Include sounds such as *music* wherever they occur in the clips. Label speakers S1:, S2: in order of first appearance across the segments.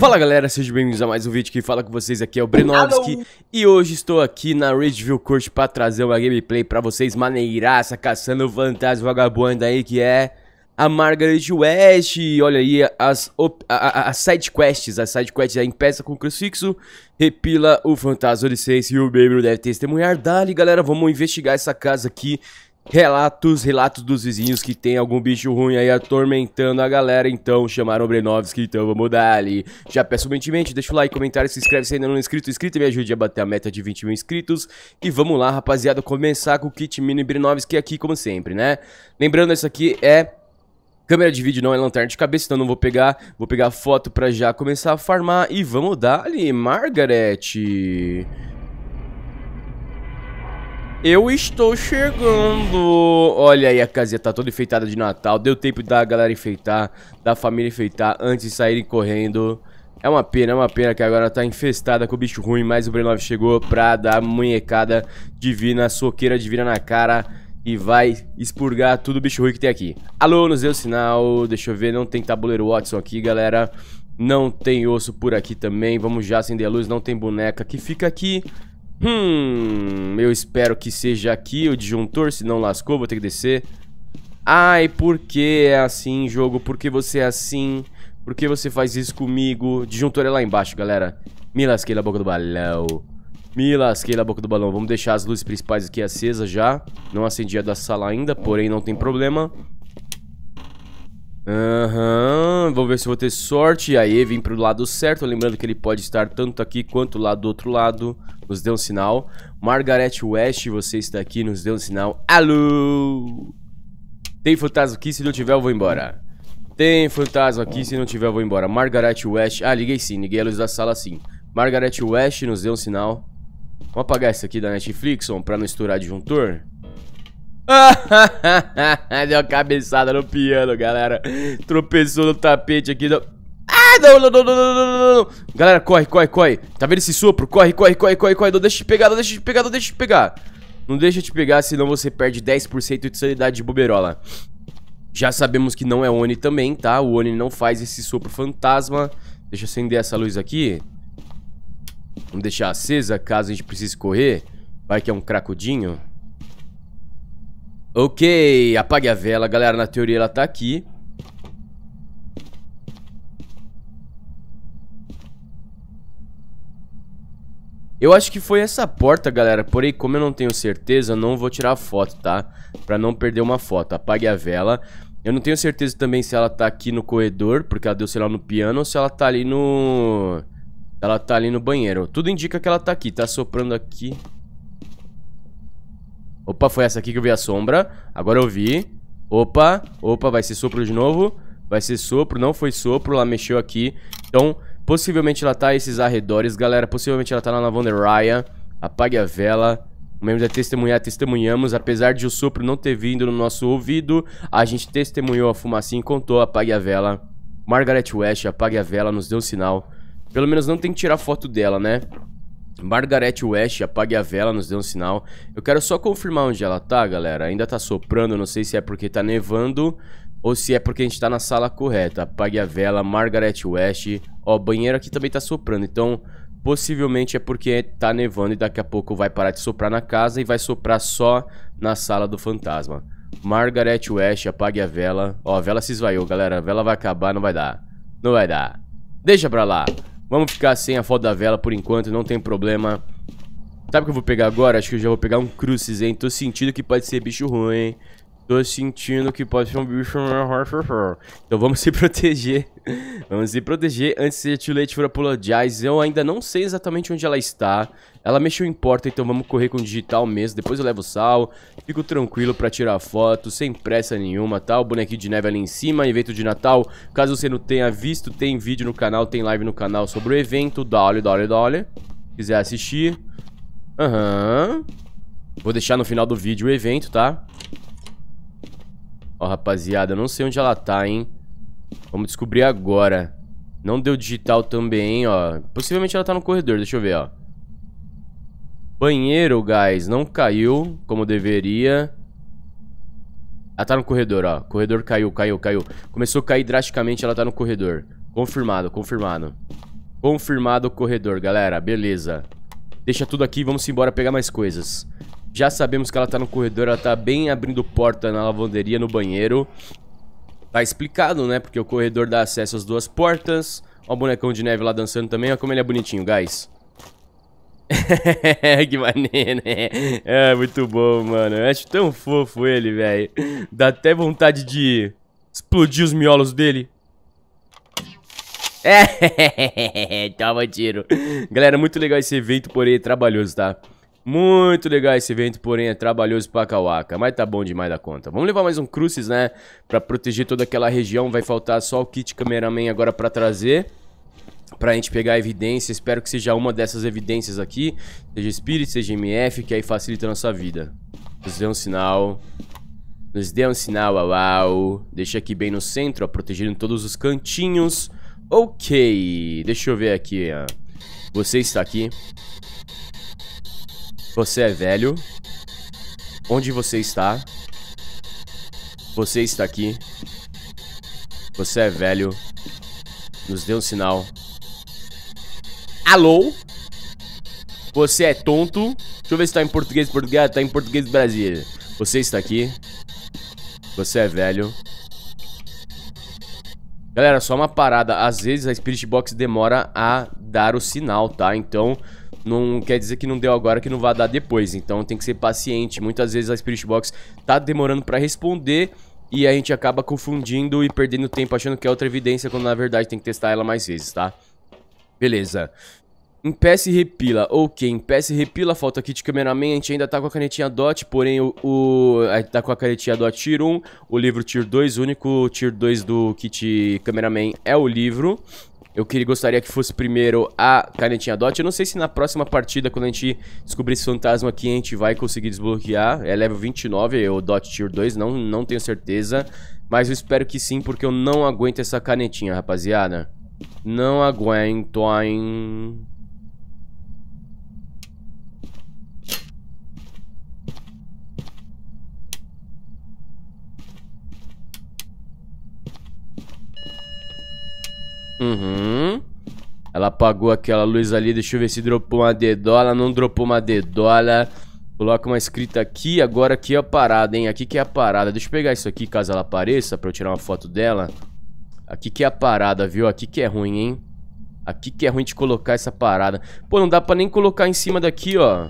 S1: Fala galera, sejam bem-vindos a mais um vídeo que fala com vocês aqui é o Brenovski E hoje estou aqui na Ridgeville Court para trazer uma gameplay para vocês maneiraça Caçando o fantasma vagabundo aí que é a Margaret West Olha aí as, a, a, as sidequests, as sidequests aí peça com crucifixo Repila o fantasma licença e o Baby deve testemunhar Dali galera, vamos investigar essa casa aqui Relatos, relatos dos vizinhos que tem algum bicho ruim aí atormentando a galera, então chamaram o que então vamos dar ali. Já peço humildemente, deixa o like, comentário, se inscreve se ainda não é inscrito, inscrito me ajude a bater a meta de 20 mil inscritos. E vamos lá, rapaziada, começar com o kit mini Brenovski aqui como sempre, né? Lembrando, isso aqui é Câmera de vídeo não é lanterna de cabeça, então não vou pegar. Vou pegar foto pra já começar a farmar. E vamos dar ali, Margaret. Eu estou chegando. Olha aí, a casinha tá toda enfeitada de Natal. Deu tempo da galera enfeitar, da família enfeitar antes de saírem correndo. É uma pena, é uma pena que agora tá infestada com o bicho ruim, mas o Brenov chegou pra dar munhecada divina, soqueira divina na cara e vai expurgar tudo o bicho ruim que tem aqui. Alô, nos deu sinal. Deixa eu ver, não tem tabuleiro Watson aqui, galera. Não tem osso por aqui também. Vamos já acender a luz, não tem boneca que fica aqui. Hum, eu espero que seja aqui o disjuntor, se não lascou, vou ter que descer. Ai, por que é assim, jogo? Por que você é assim? Por que você faz isso comigo? Disjuntor é lá embaixo, galera. Me lasquei na boca do balão. Me lasquei na boca do balão. Vamos deixar as luzes principais aqui acesas já. Não acendi a da sala ainda, porém não tem problema. Aham, uhum. vou ver se vou ter sorte. E aí, vim pro lado certo. Lembrando que ele pode estar tanto aqui quanto lá do outro lado nos deu um sinal. Margaret West, você está aqui, nos deu um sinal. Alô! Tem fantasma aqui, se não tiver eu vou embora. Tem fantasma aqui, se não tiver eu vou embora. Margaret West... Ah, liguei sim, liguei a luz da sala sim. Margaret West nos deu um sinal. Vamos apagar isso aqui da Netflix, ó, pra não estourar disjuntor *laughs* Deu uma cabeçada no piano, galera. Tropeçou no tapete aqui. Do... Ah, não, não, não, não, Galera, corre, corre, corre. Tá vendo esse sopro? Corre, corre, corre, corre, corre. Não deixa de pegar, não deixa de pegar, não deixa de pegar. Não deixa de pegar, senão você perde 10% de sanidade de boberola. Já sabemos que não é Oni também, tá? O Oni não faz esse sopro fantasma. Deixa eu acender essa luz aqui. Vamos deixar acesa, caso a gente precise correr. Vai que é um cracudinho. Ok, apague a vela. Galera, na teoria ela tá aqui. Eu acho que foi essa porta, galera. Porém, como eu não tenho certeza, não vou tirar foto, tá? Pra não perder uma foto. Apague a vela. Eu não tenho certeza também se ela tá aqui no corredor, porque ela deu, sei lá, no piano, ou se ela tá ali no... Ela tá ali no banheiro. Tudo indica que ela tá aqui. Tá soprando aqui. Opa, foi essa aqui que eu vi a sombra. Agora eu vi. Opa, opa, vai ser sopro de novo. Vai ser sopro, não foi sopro. Ela mexeu aqui. Então... Possivelmente ela tá esses arredores, galera. Possivelmente ela tá lá na Von der Raya. Apague a vela. O membro da testemunhar, testemunhamos. Apesar de o sopro não ter vindo no nosso ouvido, a gente testemunhou a fumacinha e contou. Apague a vela. Margaret West, apague a vela, nos deu um sinal. Pelo menos não tem que tirar foto dela, né? Margaret West, apague a vela, nos deu um sinal. Eu quero só confirmar onde ela tá, galera. Ainda tá soprando, não sei se é porque tá nevando ou se é porque a gente tá na sala correta. Apague a vela, Margaret West. Ó, o banheiro aqui também tá soprando, então possivelmente é porque tá nevando e daqui a pouco vai parar de soprar na casa e vai soprar só na sala do fantasma. Margaret West, apague a vela. Ó, a vela se esvaiou, galera. A vela vai acabar, não vai dar. Não vai dar. Deixa pra lá. Vamos ficar sem a foto da vela por enquanto, não tem problema. Sabe o que eu vou pegar agora? Acho que eu já vou pegar um crucis, hein? Tô sentindo que pode ser bicho ruim, hein? Tô sentindo que pode ser um bicho. Então vamos se *laughs* proteger. vamos se proteger antes de too late for apologize. Eu ainda não sei exatamente onde ela está. Ela mexeu em porta, então vamos correr com o digital mesmo. Depois eu levo o sal. Fico tranquilo pra tirar foto, sem pressa nenhuma, tá? O bonequinho de neve ali em cima, evento de Natal. Caso você não tenha visto, tem vídeo no canal, tem live no canal sobre o evento. Dá olho, dá olho, dá olho. Quiser assistir. Aham. Uhum. Vou deixar no final do vídeo o evento, tá? Ó, rapaziada, não sei onde ela tá, hein? Vamos descobrir agora. Não deu digital também, ó. Possivelmente ela tá no corredor, deixa eu ver, ó. Banheiro, guys, não caiu como deveria. Ela tá no corredor, ó. Corredor caiu, caiu, caiu. Começou a cair drasticamente, ela tá no corredor. Confirmado, confirmado. Confirmado o corredor, galera. Beleza. Deixa tudo aqui, vamos embora pegar mais coisas. Já sabemos que ela tá no corredor, ela tá bem abrindo porta na lavanderia, no banheiro. Tá explicado, né? Porque o corredor dá acesso às duas portas. Ó o bonecão de neve lá dançando também. Olha como ele é bonitinho, guys. *laughs* que maneiro, né? É, muito bom, mano. Eu acho tão fofo ele, velho. Dá até vontade de explodir os miolos dele. É, *laughs* toma tiro. Galera, muito legal esse evento, porém trabalhoso, tá? Muito legal esse evento, porém é trabalhoso pra Kawaka, mas tá bom demais da conta. Vamos levar mais um Crucis, né, pra proteger toda aquela região, vai faltar só o kit cameraman agora pra trazer pra gente pegar a evidência. Espero que seja uma dessas evidências aqui. Seja Spirit, seja MF, que aí facilita a nossa vida. Nos dê um sinal. Nos dê um sinal, uau, uau. Deixa aqui bem no centro, ó, protegendo todos os cantinhos. Ok, deixa eu ver aqui, ó. Você está aqui. Você é velho? Onde você está? Você está aqui? Você é velho? Nos dê um sinal. Alô? Você é tonto? Deixa eu ver se tá em português, português, tá em português do Brasil. Você está aqui? Você é velho? Galera, só uma parada. Às vezes a Spirit Box demora a dar o sinal, tá? Então, não quer dizer que não deu agora, que não vai dar depois. Então tem que ser paciente. Muitas vezes a Spirit Box tá demorando para responder e a gente acaba confundindo e perdendo tempo achando que é outra evidência, quando na verdade tem que testar ela mais vezes, tá? Beleza. Impasse e repila. Ok, Impasse e repila. Falta kit cameraman. A gente ainda tá com a canetinha DOT, porém o, o... A gente tá com a canetinha DOT Tier 1, o livro Tier 2. O único Tier 2 do kit cameraman é o livro. Eu queria, gostaria que fosse primeiro a canetinha Dot. Eu não sei se na próxima partida, quando a gente descobrir esse fantasma aqui, a gente vai conseguir desbloquear. É level 29, é o Dot Tier 2, não, não tenho certeza. Mas eu espero que sim, porque eu não aguento essa canetinha, rapaziada. Não aguento, hein... Uhum. Ela apagou aquela luz ali, deixa eu ver se dropou uma dedola, não dropou uma dedola. Coloca uma escrita aqui, agora aqui é a parada, hein? Aqui que é a parada. Deixa eu pegar isso aqui, caso ela apareça, pra eu tirar uma foto dela. Aqui que é a parada, viu? Aqui que é ruim, hein? Aqui que é ruim de colocar essa parada. Pô, não dá pra nem colocar em cima daqui, ó.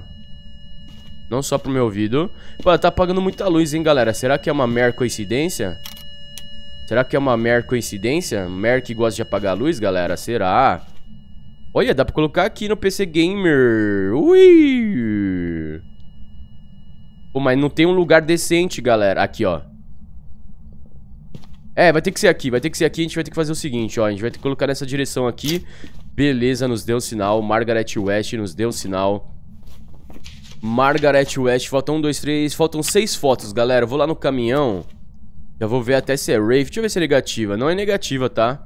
S1: Não só pro meu ouvido. Pô, ela tá apagando muita luz, hein, galera? Será que é uma mera coincidência? Será que é uma mer coincidência? Mer que gosta de apagar a luz, galera? Será? Olha, dá pra colocar aqui no PC Gamer. Ui! Pô, mas não tem um lugar decente, galera. Aqui, ó. É, vai ter que ser aqui. Vai ter que ser aqui. A gente vai ter que fazer o seguinte, ó. A gente vai ter que colocar nessa direção aqui. Beleza, nos deu sinal. Margaret West nos deu sinal. Margaret West. Faltam um, dois, três. Faltam seis fotos, galera. Eu vou lá no caminhão. Já vou ver até se é rave. Deixa eu ver se é negativa. Não é negativa, tá?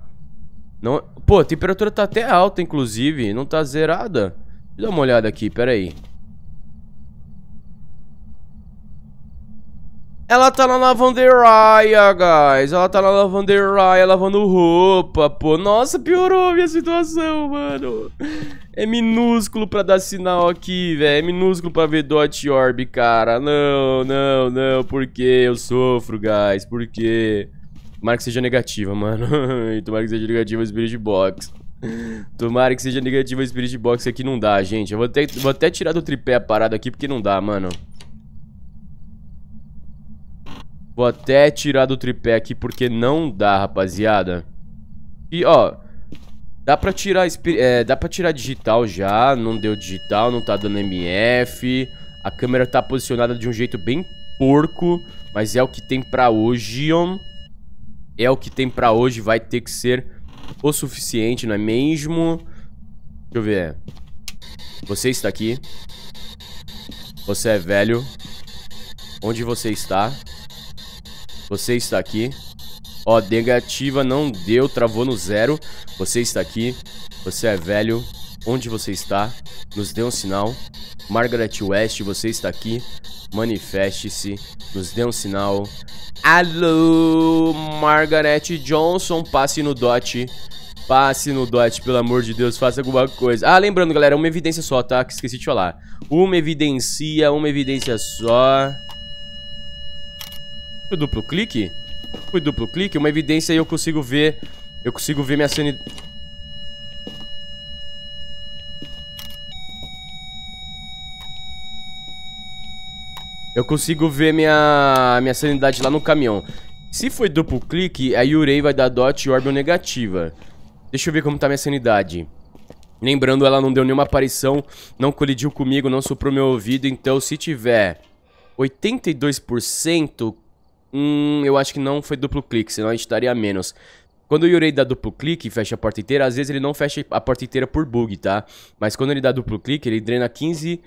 S1: Não... Pô, a temperatura tá até alta, inclusive. Não tá zerada. Deixa eu dar uma olhada aqui, pera aí. Ela tá lá lavando Raya, guys. Ela tá lá lavando Raya, lavando roupa, pô. Nossa, piorou a minha situação, mano. É minúsculo pra dar sinal aqui, velho. É minúsculo pra ver Dot Orb, cara. Não, não, não. Por quê? Eu sofro, guys. Por quê? Tomara que seja negativa, mano. *laughs* Tomara que seja negativa o Spirit Box. Tomara que seja negativa o Spirit Box aqui. Não dá, gente. Eu vou até, vou até tirar do tripé a parada aqui porque não dá, mano. Vou até tirar do tripé aqui porque não dá, rapaziada. E, ó... Dá pra tirar, é, dá pra tirar digital já. Não deu digital, não tá dando MF. A câmera tá posicionada de um jeito bem porco. Mas é o que tem pra hoje, É o que tem pra hoje. Vai ter que ser o suficiente, não é mesmo? Deixa eu ver. Você está aqui. Você é velho. Onde você está? Você está aqui. Ó, negativa não deu, travou no zero. Você está aqui. Você é velho. Onde você está? Nos dê um sinal. Margaret West, você está aqui. Manifeste-se. Nos dê um sinal. Alô, Margaret Johnson, passe no dot. Passe no dot, pelo amor de Deus, faça alguma coisa. Ah, lembrando, galera, uma evidência só, tá? Que esqueci de falar. Uma evidência, uma evidência só. Foi duplo clique? Foi duplo clique, uma evidência aí eu consigo ver... Eu consigo ver minha sanidade... Eu consigo ver minha, minha sanidade lá no caminhão. Se foi duplo clique, a Yurei vai dar dot e Orbion negativa. Deixa eu ver como tá minha sanidade. Lembrando, ela não deu nenhuma aparição, não colidiu comigo, não soprou meu ouvido. Então, se tiver 82%, Hum, eu acho que não foi duplo clique, senão a gente estaria menos. Quando o Yurei dá duplo clique e fecha a porta inteira, às vezes ele não fecha a porta inteira por bug, tá? Mas quando ele dá duplo clique, ele drena 15%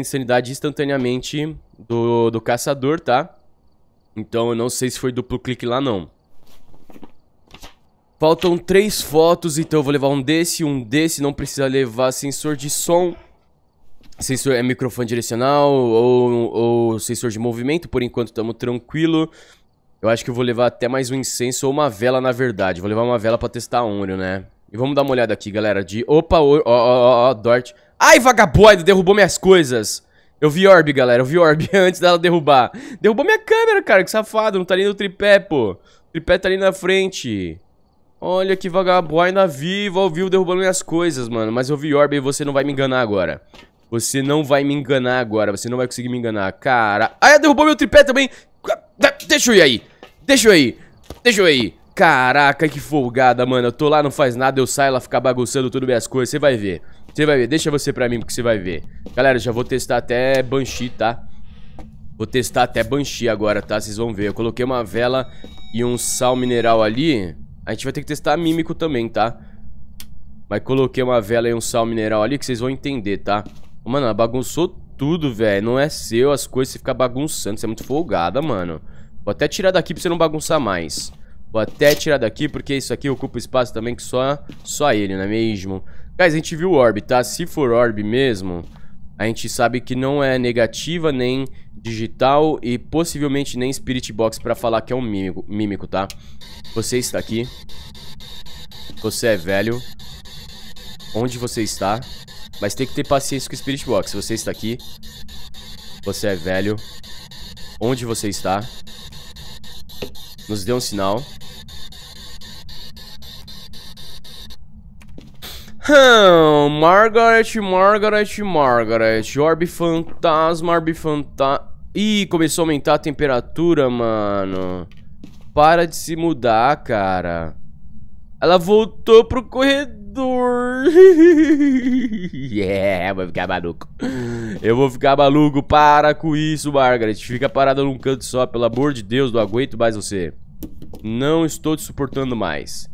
S1: de sanidade instantaneamente do, do caçador, tá? Então eu não sei se foi duplo clique lá não. Faltam três fotos, então eu vou levar um desse, um desse, não precisa levar sensor de som Sensor é microfone direcional ou, ou sensor de movimento, por enquanto estamos tranquilo. Eu acho que eu vou levar até mais um incenso ou uma vela, na verdade. Vou levar uma vela pra testar a Onrio, né? E vamos dar uma olhada aqui, galera. De. Opa, ó, ó, ó, ó, Dort. Ai, vagabundo, derrubou minhas coisas. Eu vi Orb, galera. Eu vi Orb *laughs* antes dela derrubar. Derrubou minha câmera, cara. Que safado. Não tá ali no tripé, pô. O tripé tá ali na frente. Olha que vagabundo ainda vivo. Ao vivo derrubando minhas coisas, mano. Mas eu vi Orb e você não vai me enganar agora. Você não vai me enganar agora. Você não vai conseguir me enganar. Cara... Ah, é, derrubou meu tripé também. Ah, deixa eu ir aí. Deixa eu ir. Deixa eu ir. Caraca, que folgada, mano. Eu tô lá, não faz nada. Eu saio lá ficar bagunçando tudo minhas coisas. Você vai ver. Você vai ver. Deixa você pra mim, porque você vai ver. Galera, já vou testar até Banshee, tá? Vou testar até Banshee agora, tá? Vocês vão ver. Eu coloquei uma vela e um sal mineral ali. A gente vai ter que testar Mímico também, tá? Mas coloquei uma vela e um sal mineral ali que vocês vão entender, tá? Mano, ela bagunçou tudo, velho. Não é seu as coisas, você fica bagunçando. Você é muito folgada, mano. Vou até tirar daqui pra você não bagunçar mais. Vou até tirar daqui, porque isso aqui ocupa espaço também que só, só ele, não é mesmo? Guys, a gente viu o orb, tá? Se for orb mesmo, a gente sabe que não é negativa, nem digital e possivelmente nem spirit box pra falar que é um mímico, mímico tá? Você está aqui. Você é velho. Onde você está? Mas tem que ter paciência com o Spirit Box. Você está aqui. Você é velho. Onde você está? Nos dê um sinal. Hum, Margaret, Margaret, Margaret. Orb fantasma, orb fantasma. Ih, começou a aumentar a temperatura, mano. Para de se mudar, cara. Ela voltou pro corredor dor. *laughs* yeah, vai ficar maluco. Eu vou ficar maluco. Para com isso, Margaret. Fica parada num canto só. Pelo amor de Deus, não aguento mais você. Não estou te suportando mais.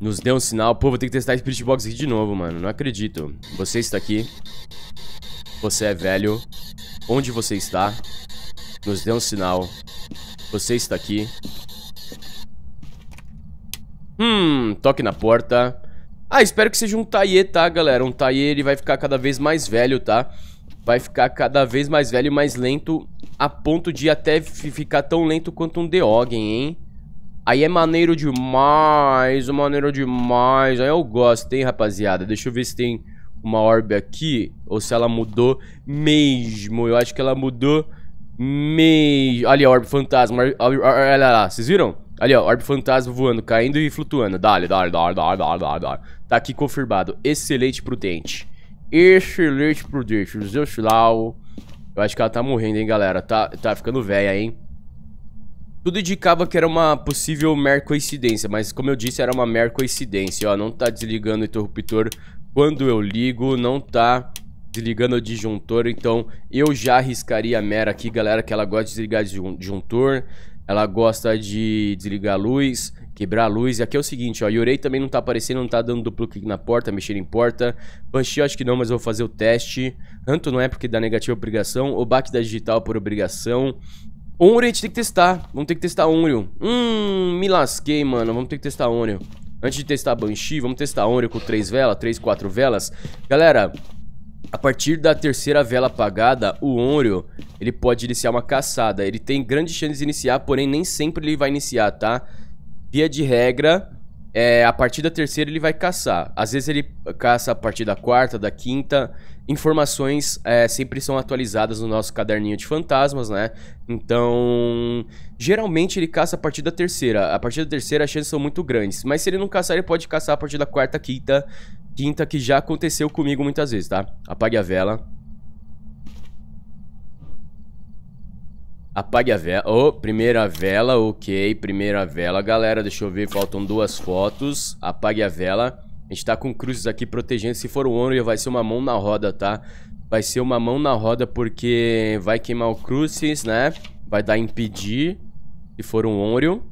S1: Nos deu um sinal. Pô, vou ter que testar Spirit Box aqui de novo, mano. Não acredito. Você está aqui. Você é velho. Onde você está? Nos deu um sinal. Você está aqui. Hum, toque na porta. Ah, espero que seja um Taie, tá, galera? Um Taie, ele vai ficar cada vez mais velho, tá? Vai ficar cada vez mais velho e mais lento, a ponto de até ficar tão lento quanto um Deogen, hein? Aí é maneiro demais, é maneiro demais. Aí eu gosto, hein, rapaziada? Deixa eu ver se tem uma orb aqui ou se ela mudou mesmo. Eu acho que ela mudou mesmo. ali a orb fantasma. Olha lá, vocês viram? Ali, ó, orbe fantasma voando, caindo e flutuando. Dá, dá, dá, dá, dá, dá, dá. Tá aqui confirmado. Excelente prudente. Excelente prudente. Zeus Lau. Eu acho que ela tá morrendo, hein, galera. Tá, tá ficando velha, hein. Tudo indicava que era uma possível mer coincidência, mas como eu disse, era uma mer coincidência, ó. Não tá desligando o interruptor quando eu ligo, não tá desligando o disjuntor, então eu já arriscaria a mera aqui, galera, que ela gosta de desligar disjuntor. Ela gosta de desligar a luz, quebrar a luz. E aqui é o seguinte, ó. Yorei também não tá aparecendo, não tá dando duplo clique na porta, mexendo em porta. Banshee eu acho que não, mas eu vou fazer o teste. Hanto não é porque dá negativa obrigação. back da digital por obrigação. Onryo a gente tem que testar. Vamos ter que testar Onryo. Hum, me lasquei, mano. Vamos ter que testar Onryo. Antes de testar Banshee, vamos testar Onryo com 3 velas, 3, 4 velas. Galera, a partir da terceira vela apagada, o Onryo, ele pode iniciar uma caçada. Ele tem grandes chances de iniciar, porém nem sempre ele vai iniciar, tá? Via de regra, é, a partir da terceira ele vai caçar. Às vezes ele caça a partir da quarta, da quinta. Informações é, sempre são atualizadas no nosso caderninho de fantasmas, né? Então, geralmente ele caça a partir da terceira. A partir da terceira as chances são muito grandes. Mas se ele não caçar, ele pode caçar a partir da quarta, quinta quinta que já aconteceu comigo muitas vezes, tá? Apague a vela. Apague a vela. Oh, primeira vela, ok. Primeira vela, galera. Deixa eu ver, faltam duas fotos. Apague a vela. A gente tá com cruzes aqui protegendo. Se for o Onryo, vai ser uma mão na roda, tá? Vai ser uma mão na roda porque vai queimar o cruzes, né? Vai dar impedir. Se for um Onryo.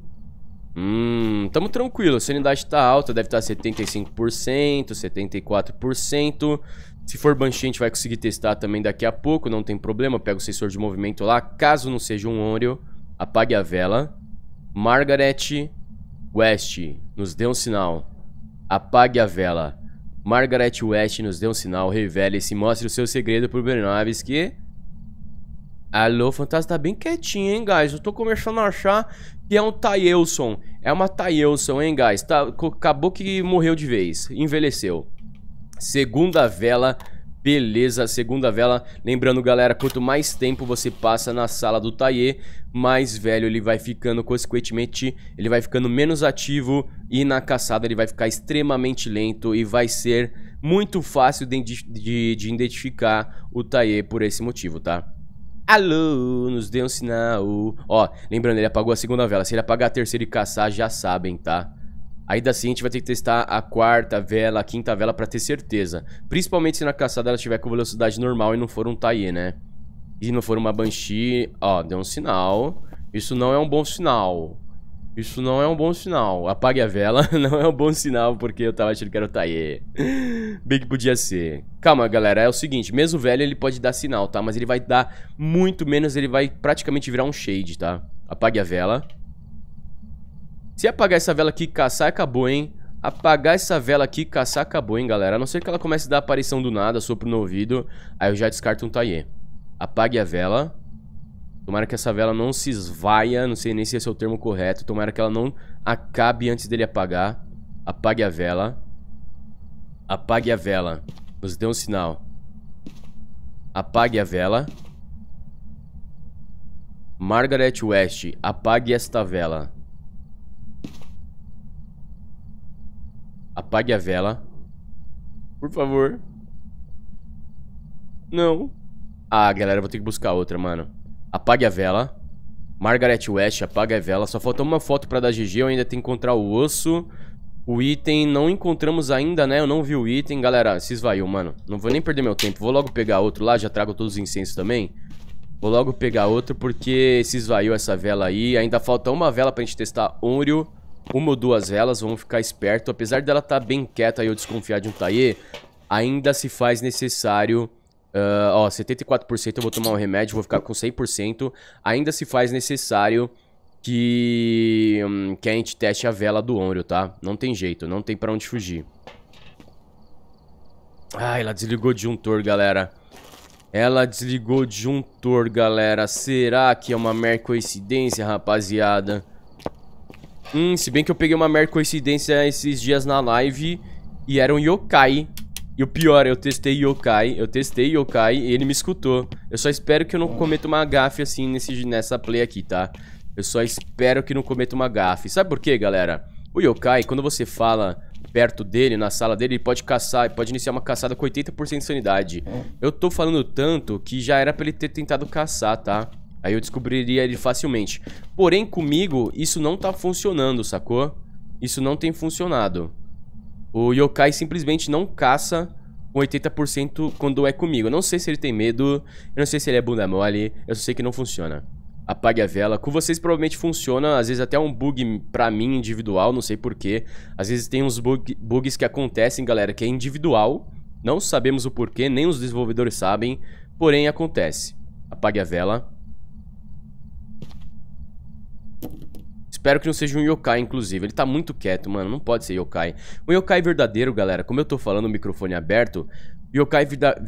S1: Hum, tamo tranquilo. A sanidade tá alta, deve estar tá 75%, 74%. Se for Banshee, a gente vai conseguir testar também daqui a pouco, não tem problema. Pega o sensor de movimento lá, caso não seja um Oreo. Apague a vela. Margaret West nos deu um sinal. Apague a vela. Margaret West nos deu um sinal, revele-se, mostre o seu segredo pro Bernaves que Alô, fantasma tá bem quietinho, hein, guys? Eu tô começando a achar que é um Tyelson. É uma Tyelson, hein, guys? Tá, acabou que morreu de vez. Envelheceu. Segunda vela. Beleza, segunda vela. Lembrando, galera, quanto mais tempo você passa na sala do Taie, mais velho ele vai ficando, consequentemente, ele vai ficando menos ativo e na caçada ele vai ficar extremamente lento e vai ser muito fácil de, de, de identificar o Taie por esse motivo, tá? Alô, nos dê um sinal. Ó, lembrando, ele apagou a segunda vela. Se ele apagar a terceira e caçar, já sabem, tá? Ainda assim, a gente vai ter que testar a quarta vela, a quinta vela pra ter certeza. Principalmente se na caçada ela estiver com velocidade normal e não for um Taie, né? E não for uma Banshee. Ó, deu um sinal. Isso não é um bom sinal. Isso não é um bom sinal. Apague a vela *laughs* não é um bom sinal, porque eu tava achando que era o Taie. *laughs* Bem que podia ser. Calma, galera, é o seguinte, mesmo velho ele pode dar sinal, tá? Mas ele vai dar muito menos, ele vai praticamente virar um shade, tá? Apague a vela. Se apagar essa vela aqui, caçar, acabou, hein? Apagar essa vela aqui, caçar, acabou, hein, galera? A não ser que ela comece a dar aparição do nada, sopro no ouvido, aí eu já descarto um Taie. Apague a vela. Tomara que essa vela não se esvaia, não sei nem se esse é o termo correto. Tomara que ela não acabe antes dele apagar. Apague a vela. Apague a vela. Nos dê um sinal. Apague a vela. Margaret West, apague esta vela. Apague a vela. Por favor. Não. Ah, galera, vou ter que buscar outra, mano. Apague a vela. Margaret West, Apague a vela. Só faltou uma foto pra dar GG, eu ainda tenho que encontrar o osso. O item não encontramos ainda, né? Eu não vi o item. Galera, se esvaiu, mano. Não vou nem perder meu tempo. Vou logo pegar outro lá, já trago todos os incensos também. Vou logo pegar outro porque se esvaiu essa vela aí. Ainda falta uma vela pra gente testar Onryo. Uma ou duas velas, vamos ficar esperto. Apesar dela estar tá bem quieta e eu desconfiar de um Taie, ainda se faz necessário Uh, ó, 74% eu vou tomar um remédio, vou ficar com 100%. Ainda se faz necessário que, hum, que a gente teste a vela do ônibus tá? Não tem jeito, não tem pra onde fugir. Ah, ela desligou o disjuntor, galera. Ela desligou o disjuntor, galera. Será que é uma mer coincidência, rapaziada? Hum, se bem que eu peguei uma mer coincidência esses dias na live e era um yokai e o pior, eu testei Yokai, eu testei Yokai e ele me escutou. Eu só espero que eu não cometa uma gafe assim nesse, nessa play aqui, tá? Eu só espero que não cometa uma gafe. Sabe por quê, galera? O Yokai, quando você fala perto dele, na sala dele, ele pode caçar, pode iniciar uma caçada com 80% de sanidade. Eu tô falando tanto que já era pra ele ter tentado caçar, tá? Aí eu descobriria ele facilmente. Porém, comigo, isso não tá funcionando, sacou? Isso não tem funcionado. O yokai simplesmente não caça com 80% quando é comigo. Eu não sei se ele tem medo, eu não sei se ele é bunda mole, eu só sei que não funciona. Apague a vela. Com vocês provavelmente funciona, às vezes até um bug pra mim individual, não sei porquê. Às vezes tem uns bug, bugs que acontecem, galera, que é individual. Não sabemos o porquê, nem os desenvolvedores sabem, porém acontece. Apague a vela. Espero que não seja um yokai, inclusive. Ele tá muito quieto, mano. Não pode ser yokai. O yokai verdadeiro, galera, como eu tô falando, o microfone aberto, Yokai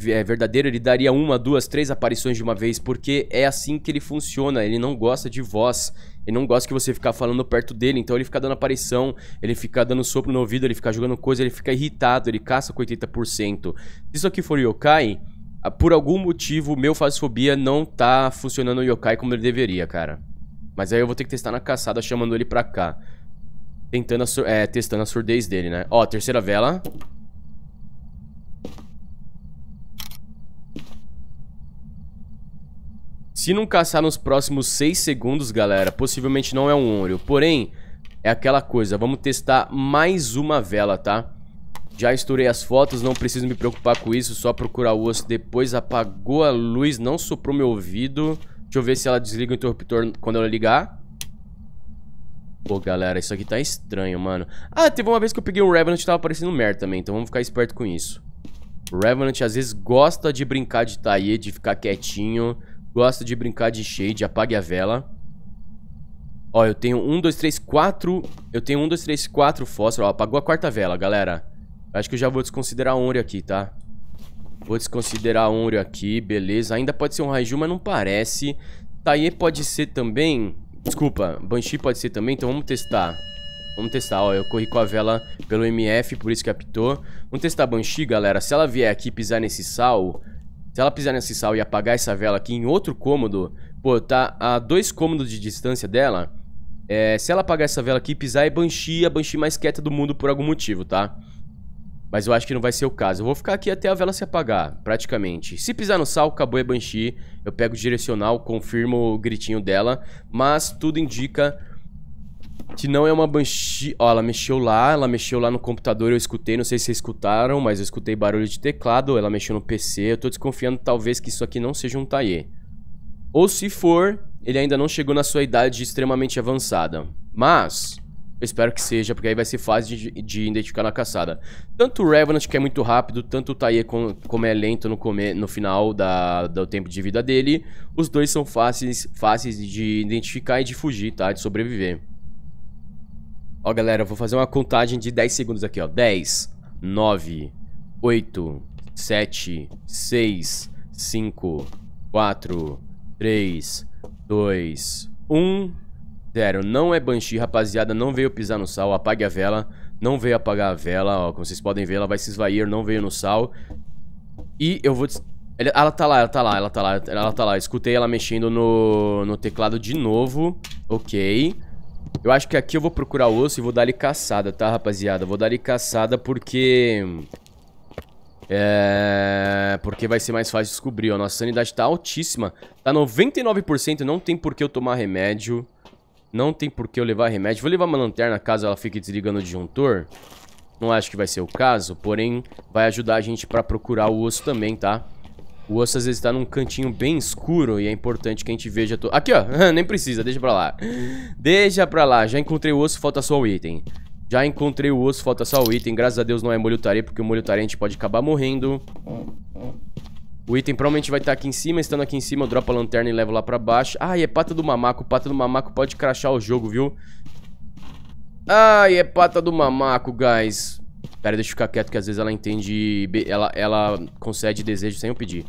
S1: é verdadeiro, ele daria uma, duas, três aparições de uma vez, porque é assim que ele funciona, ele não gosta de voz, ele não gosta que você ficar falando perto dele, então ele fica dando aparição, ele fica dando sopro no ouvido, ele fica jogando coisa, ele fica irritado, ele caça com 80%. Se isso aqui for Yokai, por algum motivo, meu faso-fobia não tá funcionando o Yokai como ele deveria, cara. Mas aí eu vou ter que testar na caçada chamando ele pra cá. Tentando a é, testando a surdez dele, né? Ó, terceira vela. Se não caçar nos próximos 6 segundos, galera, possivelmente não é um Onryo. Porém, é aquela coisa, vamos testar mais uma vela, tá? Já estourei as fotos, não preciso me preocupar com isso, só procurar o osso. Depois apagou a luz, não soprou meu ouvido... Deixa eu ver se ela desliga o interruptor quando ela ligar. Pô, galera, isso aqui tá estranho, mano. Ah, teve uma vez que eu peguei um Revenant e tava aparecendo um Mer também, então vamos ficar esperto com isso. O Revenant às vezes gosta de brincar de Taie, de ficar quietinho. Gosta de brincar de Shade, apague a vela. Ó, eu tenho um, dois, três, quatro. Eu tenho um, dois, três, quatro fósforos. Ó, apagou a quarta vela, galera. Acho que eu já vou desconsiderar a Onry aqui, tá? Vou desconsiderar Onryo aqui, beleza. Ainda pode ser um Raiju, mas não parece. Taie pode ser também... Desculpa, Banshee pode ser também, então vamos testar. Vamos testar, ó, eu corri com a vela pelo MF, por isso que apitou. Vamos testar Banshee, galera. Se ela vier aqui pisar nesse sal... Se ela pisar nesse sal e apagar essa vela aqui em outro cômodo... Pô, tá a dois cômodos de distância dela... É, se ela apagar essa vela aqui e pisar, é Banshee, a Banshee mais quieta do mundo por algum motivo, tá? Mas eu acho que não vai ser o caso. Eu vou ficar aqui até a vela se apagar, praticamente. Se pisar no sal, acabou a é Banshee. Eu pego o direcional, confirmo o gritinho dela. Mas tudo indica que não é uma Banshee... Ó, ela mexeu lá, ela mexeu lá no computador, eu escutei. Não sei se vocês escutaram, mas eu escutei barulho de teclado. Ela mexeu no PC. Eu tô desconfiando, talvez, que isso aqui não seja um Taie. Ou se for, ele ainda não chegou na sua idade extremamente avançada. Mas espero que seja, porque aí vai ser fácil de, de identificar na caçada. Tanto o Revenant, que é muito rápido, tanto o Taie, como é lento no, come, no final da, do tempo de vida dele, os dois são fáceis, fáceis de identificar e de fugir, tá? De sobreviver. Ó, galera, eu vou fazer uma contagem de 10 segundos aqui, ó. 10, 9, 8, 7, 6, 5, 4, 3, 2, 1... Sério, não é Banshee, rapaziada, não veio pisar no sal, apague a vela, não veio apagar a vela, ó, como vocês podem ver, ela vai se esvair, não veio no sal. E eu vou... Ela tá lá, ela tá lá, ela tá lá, ela tá lá, escutei ela mexendo no, no teclado de novo, ok. Eu acho que aqui eu vou procurar o osso e vou dar-lhe caçada, tá, rapaziada? Vou dar-lhe caçada porque... É... Porque vai ser mais fácil descobrir, ó. Nossa sanidade tá altíssima. Tá 99%, não tem por que eu tomar remédio. Não tem por que eu levar remédio. Vou levar uma lanterna caso ela fique desligando o disjuntor. Não acho que vai ser o caso, porém vai ajudar a gente pra procurar o osso também, tá? O osso às vezes tá num cantinho bem escuro e é importante que a gente veja... To... Aqui, ó. *laughs* Nem precisa, deixa pra lá. Deixa pra lá. Já encontrei o osso, falta só o item. Já encontrei o osso, falta só o item. Graças a Deus não é molho tarê, porque o molho tarê a gente pode acabar morrendo. O item provavelmente vai estar aqui em cima. Estando aqui em cima, eu dropo a lanterna e levo lá pra baixo. Ah, é pata do mamaco. Pata do mamaco pode crachar o jogo, viu? Ah, é pata do mamaco, guys. Pera, deixa eu ficar quieto que às vezes ela entende... Ela, ela concede desejo sem eu pedir.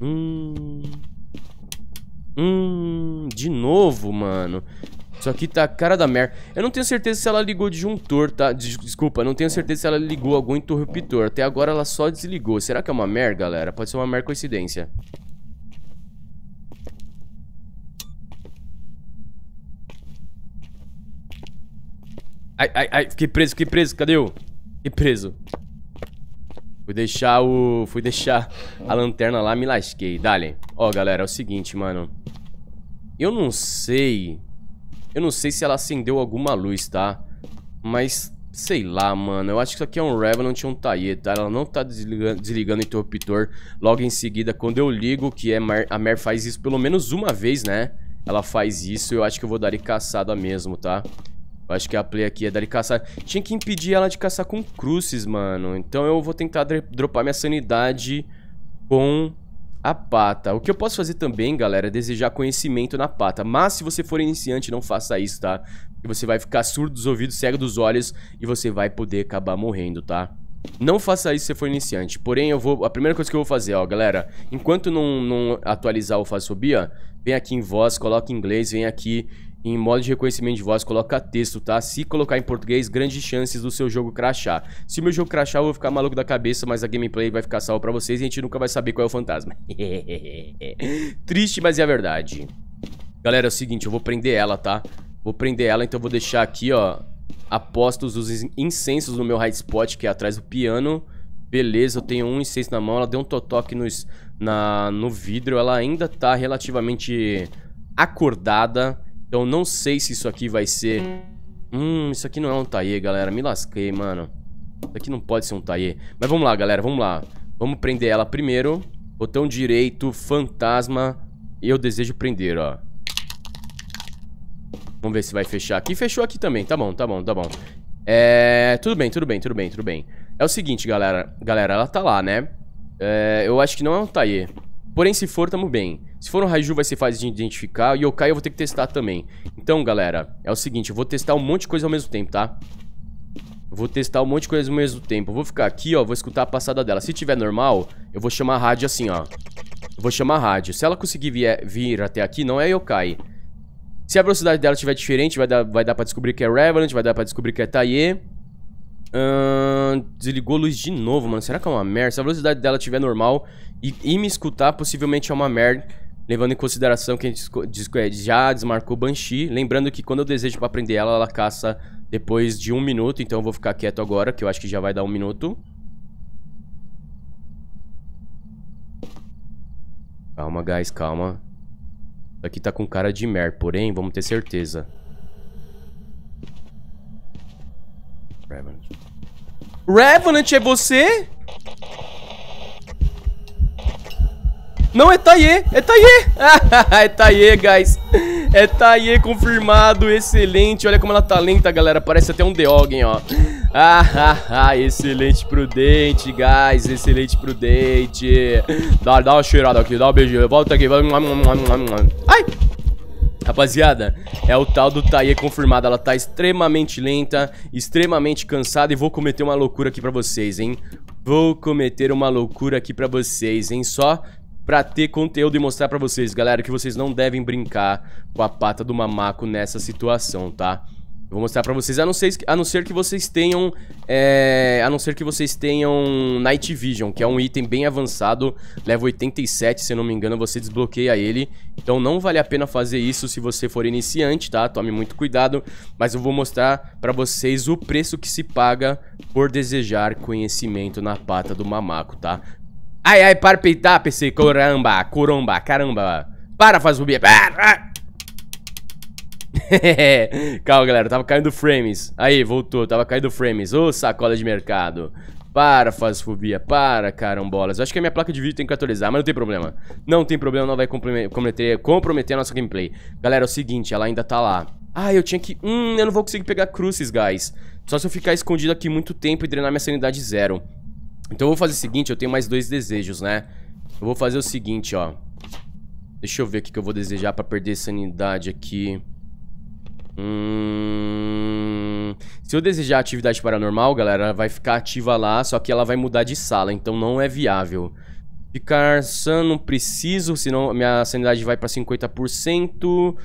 S1: Hum... Hum... De novo, mano. Isso aqui tá cara da merda. Eu não tenho certeza se ela ligou disjuntor, tá? Desculpa, não tenho certeza se ela ligou algum interruptor. Até agora ela só desligou. Será que é uma merda, galera? Pode ser uma merda coincidência. Ai, ai, ai, fiquei preso, fiquei preso, cadê eu? Fiquei preso. Fui deixar o... Fui deixar a lanterna lá, me lasquei. Dale. Ó, galera, é o seguinte, mano. Eu não sei eu não sei se ela acendeu alguma luz, tá? Mas, sei lá, mano. Eu acho que isso aqui é um Revenant e um Taie, tá? Ela não tá desligando, desligando o interruptor logo em seguida. Quando eu ligo, que é Mer, a Mer faz isso pelo menos uma vez, né? Ela faz isso eu acho que eu vou dar ele caçada mesmo, tá? Eu acho que a play aqui é dar ele caçar. Tinha que impedir ela de caçar com cruzes, mano. Então eu vou tentar dropar minha sanidade com a pata. O que eu posso fazer também, galera, é desejar conhecimento na pata. Mas se você for iniciante, não faça isso, tá? você vai ficar surdo dos ouvidos, cego dos olhos e você vai poder acabar morrendo, tá? Não faça isso se for iniciante. Porém, eu vou. A primeira coisa que eu vou fazer, ó, galera. Enquanto não, não atualizar o Fazobia, vem aqui em voz, coloca em inglês, vem aqui em modo de reconhecimento de voz, coloca texto, tá? Se colocar em português, grandes chances do seu jogo crachar. Se o meu jogo crachar, eu vou ficar maluco da cabeça, mas a gameplay vai ficar salva pra vocês e a gente nunca vai saber qual é o fantasma. *laughs* Triste, mas é a verdade. Galera, é o seguinte, eu vou prender ela, tá? Vou prender ela, então eu vou deixar aqui, ó, apostos os incensos no meu high spot, que é atrás do piano. Beleza, eu tenho um incenso na mão, ela deu um totoque nos, na, no vidro, ela ainda tá relativamente acordada. Então não sei se isso aqui vai ser... Hum, isso aqui não é um taie, galera. Me lasquei, mano. Isso aqui não pode ser um taie. Mas vamos lá, galera. Vamos lá. Vamos prender ela primeiro. Botão direito, fantasma. Eu desejo prender, ó. Vamos ver se vai fechar aqui. Fechou aqui também. Tá bom, tá bom, tá bom. É... Tudo bem, tudo bem, tudo bem, tudo bem. É o seguinte, galera. Galera, ela tá lá, né? É... Eu acho que não é um taie. Porém, se for, tamo bem. Se for um Raiju vai ser fácil de identificar. E Yokai eu vou ter que testar também. Então, galera, é o seguinte. Eu vou testar um monte de coisa ao mesmo tempo, tá? Vou testar um monte de coisa ao mesmo tempo. vou ficar aqui, ó. Vou escutar a passada dela. Se tiver normal, eu vou chamar a rádio assim, ó. Eu vou chamar a rádio. Se ela conseguir vier, vir até aqui, não é Yokai. Se a velocidade dela estiver diferente, vai dar, vai dar pra descobrir que é Revenant, vai dar pra descobrir que é Taie. desligou a luz de novo, mano. Será que é uma merda? Se a velocidade dela estiver normal e, e me escutar, possivelmente é uma merda. Levando em consideração que a gente é, já desmarcou Banshee. Lembrando que quando eu desejo pra aprender ela, ela caça depois de um minuto. Então eu vou ficar quieto agora, que eu acho que já vai dar um minuto. Calma, guys, calma. Isso aqui tá com cara de mer, porém, vamos ter certeza. Revenant. Revenant é você? Não, é Taie, é Taie. *laughs* é Taie, guys. É Taie confirmado, excelente. Olha como ela tá lenta, galera. Parece até um Deogen, ó. *laughs* Ah, ah, ah, excelente prudente, guys. Excelente prudente. Dá, dá uma cheirada aqui, dá um beijinho. Volta aqui. Ai! Rapaziada, é o tal do Taie confirmado. Ela tá extremamente lenta, extremamente cansada e vou cometer uma loucura aqui pra vocês, hein? Vou cometer uma loucura aqui pra vocês, hein? Só pra ter conteúdo e mostrar pra vocês, galera, que vocês não devem brincar com a pata do mamaco nessa situação, tá? Eu vou mostrar pra vocês, a não ser, a não ser que vocês tenham, é, a não ser que vocês tenham Night Vision, que é um item bem avançado, leva 87, se não me engano, você desbloqueia ele, então não vale a pena fazer isso se você for iniciante, tá? Tome muito cuidado, mas eu vou mostrar pra vocês o preço que se paga por desejar conhecimento na pata do mamaco, tá? Ai, ai, para peitar, PC. Coramba, coromba, caramba. Para, faz bobinha. Para! *laughs* Calma, galera. Tava caindo frames. Aí, voltou. Tava caindo frames. Ô, sacola de mercado. Para, fobia. para, carambolas. Eu acho que a minha placa de vídeo tem que atualizar, mas não tem problema. Não tem problema, não vai comprometer, comprometer a nossa gameplay. Galera, é o seguinte, ela ainda tá lá. Ah, eu tinha que... Hum, eu não vou conseguir pegar cruzes, guys. Só se eu ficar escondido aqui muito tempo e drenar minha sanidade zero. Então eu vou fazer o seguinte, eu tenho mais dois desejos, né? Eu vou fazer o seguinte, ó. Deixa eu ver o que eu vou desejar pra perder sanidade aqui. Hum... Se eu desejar atividade paranormal, galera, vai ficar ativa lá, só que ela vai mudar de sala, então não é viável. Ficar sã não preciso, senão minha sanidade vai pra 50%.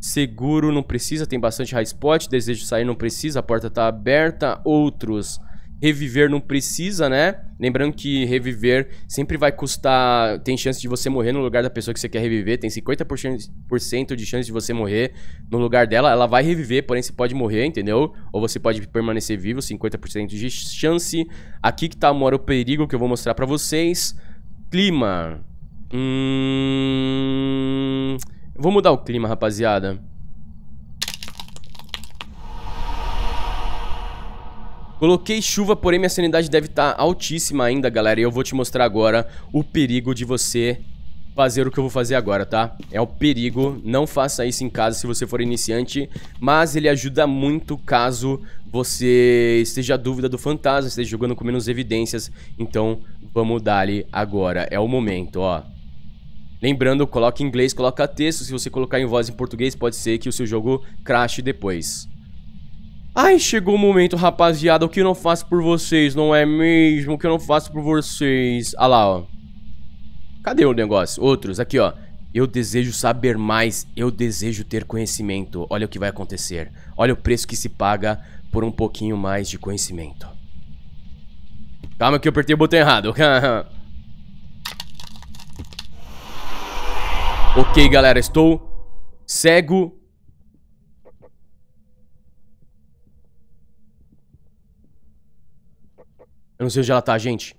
S1: Seguro não precisa, tem bastante high spot. Desejo sair não precisa, a porta tá aberta. Outros reviver não precisa, né? Lembrando que reviver sempre vai custar. Tem chance de você morrer no lugar da pessoa que você quer reviver. Tem 50% de chance de você morrer no lugar dela. Ela vai reviver, porém você pode morrer, entendeu? Ou você pode permanecer vivo, 50% de chance. Aqui que tá mora o perigo que eu vou mostrar para vocês. Clima. Hum. Vou mudar o clima, rapaziada. Coloquei chuva, porém minha sanidade deve estar tá altíssima ainda, galera. E eu vou te mostrar agora o perigo de você fazer o que eu vou fazer agora, tá? É o perigo, não faça isso em casa se você for iniciante, mas ele ajuda muito caso você esteja à dúvida do fantasma, esteja jogando com menos evidências, então vamos dar-lhe agora, é o momento, ó. Lembrando, coloque em inglês, coloca texto, se você colocar em voz em português pode ser que o seu jogo crashe depois. Ai, chegou o momento, rapaziada. O que eu não faço por vocês, não é mesmo? O que eu não faço por vocês? Ah lá, ó. Cadê o negócio? Outros, aqui, ó. Eu desejo saber mais, eu desejo ter conhecimento. Olha o que vai acontecer. Olha o preço que se paga por um pouquinho mais de conhecimento. Calma que eu apertei o botão errado. *laughs* ok, galera, estou cego Eu não sei onde ela tá, gente.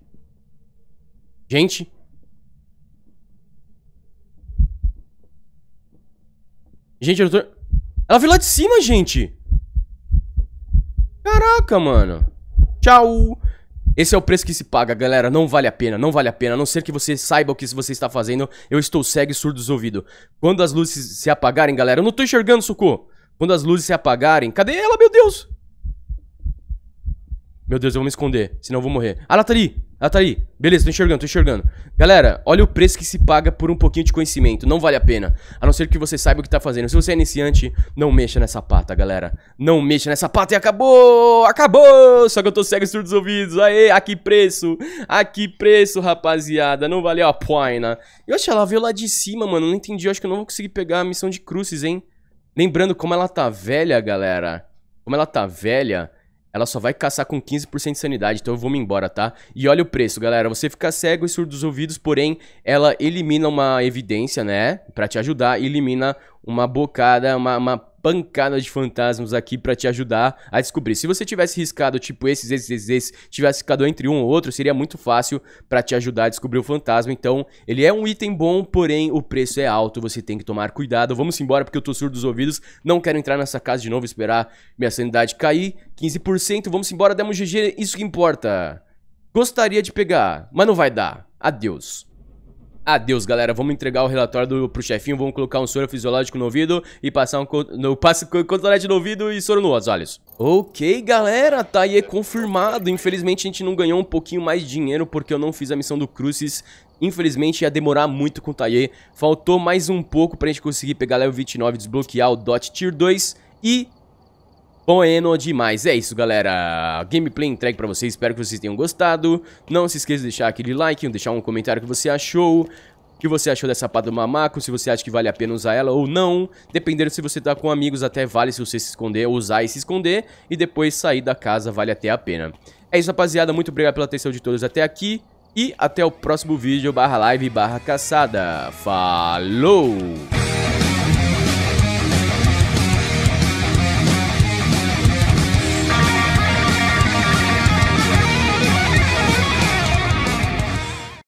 S1: Gente? Gente, eu tô... Ela veio lá de cima, gente. Caraca, mano. Tchau. Esse é o preço que se paga, galera. Não vale a pena, não vale a pena. A não ser que você saiba o que você está fazendo. Eu estou cego e surdo dos ouvidos. Quando as luzes se apagarem, galera... Eu não tô enxergando, socorro. Quando as luzes se apagarem... Cadê ela, meu Deus? Meu Deus, eu vou me esconder, senão eu vou morrer. Ah, ela tá ali! Ela tá ali! Beleza, tô enxergando, tô enxergando. Galera, olha o preço que se paga por um pouquinho de conhecimento. Não vale a pena. A não ser que você saiba o que tá fazendo. Se você é iniciante, não mexa nessa pata, galera. Não mexa nessa pata e acabou! Acabou! Só que eu tô cego e surdo dos ouvidos. Aê, a que preço! A que preço, rapaziada! Não valeu a pena. Eu acho que ela veio lá de cima, mano. Não entendi. Eu acho que eu não vou conseguir pegar a missão de cruzes, hein? Lembrando como ela tá velha, galera. Como ela tá velha ela só vai caçar com 15% de sanidade, então eu vou me embora, tá? E olha o preço, galera, você fica cego e surdo dos ouvidos, porém, ela elimina uma evidência, né, pra te ajudar, elimina uma bocada, uma, uma pancada de fantasmas aqui para te ajudar a descobrir. Se você tivesse riscado tipo esses, esses, esses, esses tivesse ficado entre um ou outro, seria muito fácil para te ajudar a descobrir o fantasma. Então, ele é um item bom, porém o preço é alto, você tem que tomar cuidado. Vamos embora porque eu tô surdo dos ouvidos, não quero entrar nessa casa de novo, esperar minha sanidade cair. 15%, vamos embora, demos GG, isso que importa. Gostaria de pegar, mas não vai dar. Adeus. Adeus, galera. Vamos entregar o relatório do, pro chefinho, vamos colocar um soro fisiológico no ouvido e passar um no, passo, cotonete no ouvido e soro nos olhos. Ok, galera, tá aí é confirmado. Infelizmente, a gente não ganhou um pouquinho mais de dinheiro porque eu não fiz a missão do Crucis. Infelizmente, ia demorar muito com o Taie. Faltou mais um pouco pra gente conseguir pegar level 29, desbloquear o Dot Tier 2 e Bueno demais. É isso, galera. Gameplay entregue pra vocês. Espero que vocês tenham gostado. Não se esqueça de deixar aquele like, deixar um comentário que você achou. O que você achou dessa pá do mamaco, se você acha que vale a pena usar ela ou não. Dependendo se você tá com amigos, até vale se você se esconder, usar e se esconder. E depois sair da casa, vale até a pena. É isso, rapaziada. Muito obrigado pela atenção de todos até aqui. E até o próximo vídeo, barra live, barra caçada. Falou!